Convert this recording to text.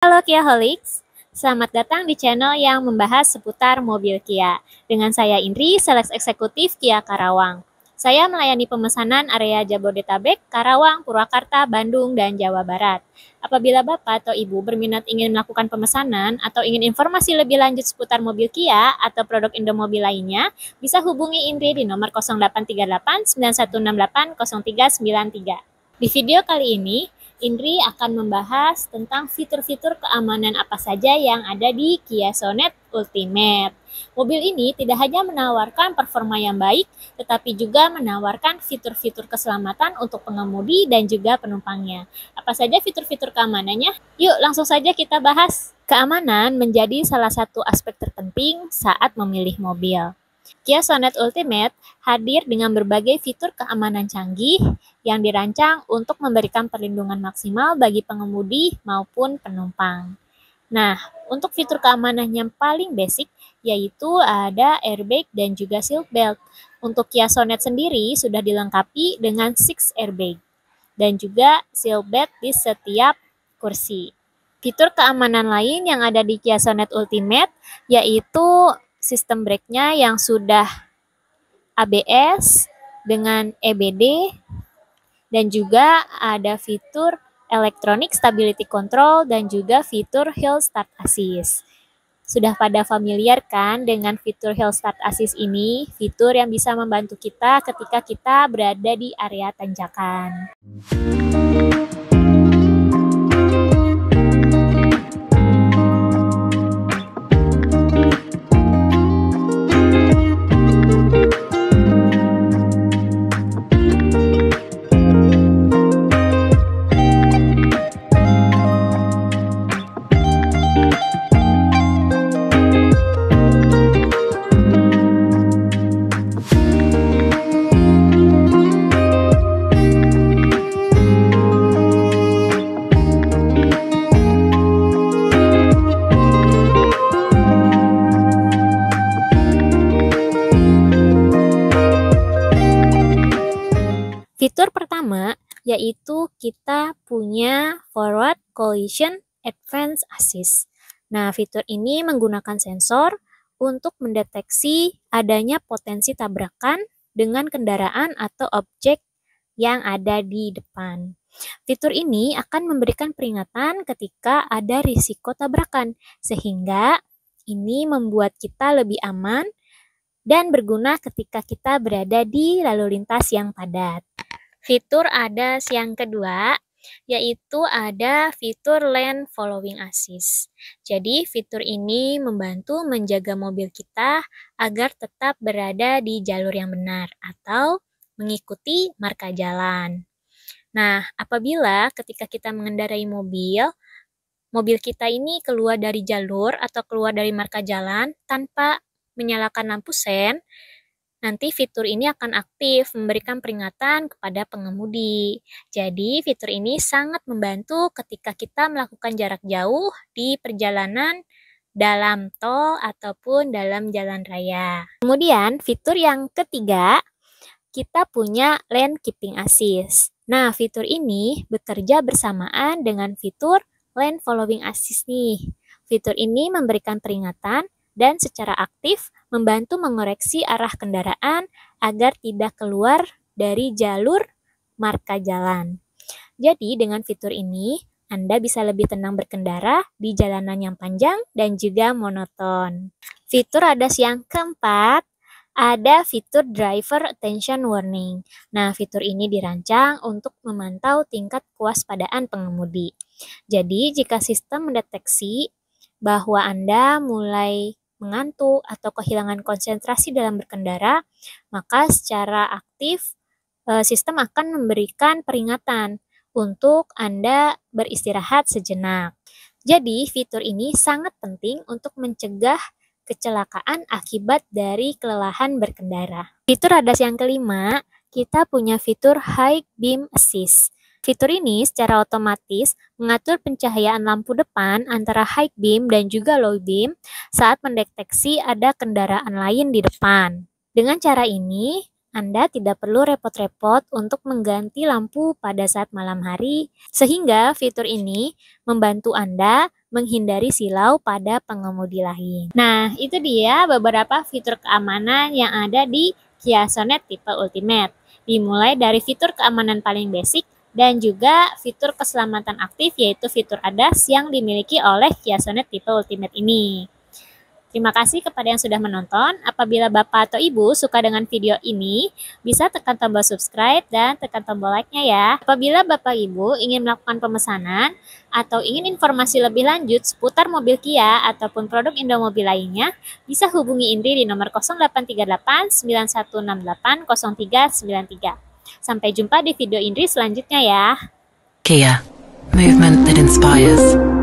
Halo Kia Holics, selamat datang di channel yang membahas seputar mobil Kia. Dengan saya Indri, Sales Eksekutif Kia Karawang. Saya melayani pemesanan area Jabodetabek, Karawang, Purwakarta, Bandung, dan Jawa Barat. Apabila Bapak atau Ibu berminat ingin melakukan pemesanan atau ingin informasi lebih lanjut seputar mobil Kia atau produk Indomobil lainnya, bisa hubungi Indri di nomor 0838 9168 0393. Di video kali ini, Indri akan membahas tentang fitur-fitur keamanan apa saja yang ada di Kia Sonet Ultimate. Mobil ini tidak hanya menawarkan performa yang baik, tetapi juga menawarkan fitur-fitur keselamatan untuk pengemudi dan juga penumpangnya. Apa saja fitur-fitur keamanannya? Yuk, langsung saja kita bahas. Keamanan menjadi salah satu aspek terpenting saat memilih mobil. Kia Sonet Ultimate hadir dengan berbagai fitur keamanan canggih yang dirancang untuk memberikan perlindungan maksimal bagi pengemudi maupun penumpang. Nah, untuk fitur keamanan yang paling basic yaitu ada airbag dan juga belt. Untuk Kia Sonet sendiri sudah dilengkapi dengan 6 airbag dan juga belt di setiap kursi. Fitur keamanan lain yang ada di Kia Sonet Ultimate yaitu sistem brake-nya yang sudah ABS dengan EBD dan juga ada fitur electronic stability control dan juga fitur hill start assist. Sudah pada familiar kan dengan fitur hill start assist ini, fitur yang bisa membantu kita ketika kita berada di area tanjakan. Musik Fitur pertama yaitu kita punya forward collision advance assist. Nah, fitur ini menggunakan sensor untuk mendeteksi adanya potensi tabrakan dengan kendaraan atau objek yang ada di depan. Fitur ini akan memberikan peringatan ketika ada risiko tabrakan, sehingga ini membuat kita lebih aman dan berguna ketika kita berada di lalu lintas yang padat fitur ada yang kedua yaitu ada fitur Lane Following Assist. Jadi, fitur ini membantu menjaga mobil kita agar tetap berada di jalur yang benar atau mengikuti marka jalan. Nah, apabila ketika kita mengendarai mobil, mobil kita ini keluar dari jalur atau keluar dari marka jalan tanpa menyalakan lampu sen, Nanti fitur ini akan aktif memberikan peringatan kepada pengemudi. Jadi, fitur ini sangat membantu ketika kita melakukan jarak jauh di perjalanan dalam tol ataupun dalam jalan raya. Kemudian, fitur yang ketiga, kita punya lane keeping assist. Nah, fitur ini bekerja bersamaan dengan fitur lane following assist nih. Fitur ini memberikan peringatan dan secara aktif membantu mengoreksi arah kendaraan agar tidak keluar dari jalur marka jalan. Jadi dengan fitur ini, Anda bisa lebih tenang berkendara di jalanan yang panjang dan juga monoton. Fitur ADAS yang keempat ada fitur driver attention warning. Nah, fitur ini dirancang untuk memantau tingkat kewaspadaan pengemudi. Jadi, jika sistem mendeteksi bahwa Anda mulai mengantuk, atau kehilangan konsentrasi dalam berkendara, maka secara aktif eh, sistem akan memberikan peringatan untuk Anda beristirahat sejenak. Jadi, fitur ini sangat penting untuk mencegah kecelakaan akibat dari kelelahan berkendara. Fitur radas yang kelima, kita punya fitur High Beam Assist. Fitur ini secara otomatis mengatur pencahayaan lampu depan antara high beam dan juga low beam saat mendeteksi ada kendaraan lain di depan. Dengan cara ini, Anda tidak perlu repot-repot untuk mengganti lampu pada saat malam hari, sehingga fitur ini membantu Anda menghindari silau pada pengemudi lain. Nah, itu dia beberapa fitur keamanan yang ada di Kia Sonet tipe Ultimate. Dimulai dari fitur keamanan paling basic dan juga fitur keselamatan aktif yaitu fitur ADAS yang dimiliki oleh Kia Sonet tipe Ultimate ini. Terima kasih kepada yang sudah menonton. Apabila Bapak atau Ibu suka dengan video ini, bisa tekan tombol subscribe dan tekan tombol like-nya ya. Apabila Bapak Ibu ingin melakukan pemesanan atau ingin informasi lebih lanjut seputar mobil Kia ataupun produk Indomobil lainnya, bisa hubungi Indri di nomor 0838 9168 0393. Sampai jumpa di video Indri selanjutnya ya. Kia, movement that inspires.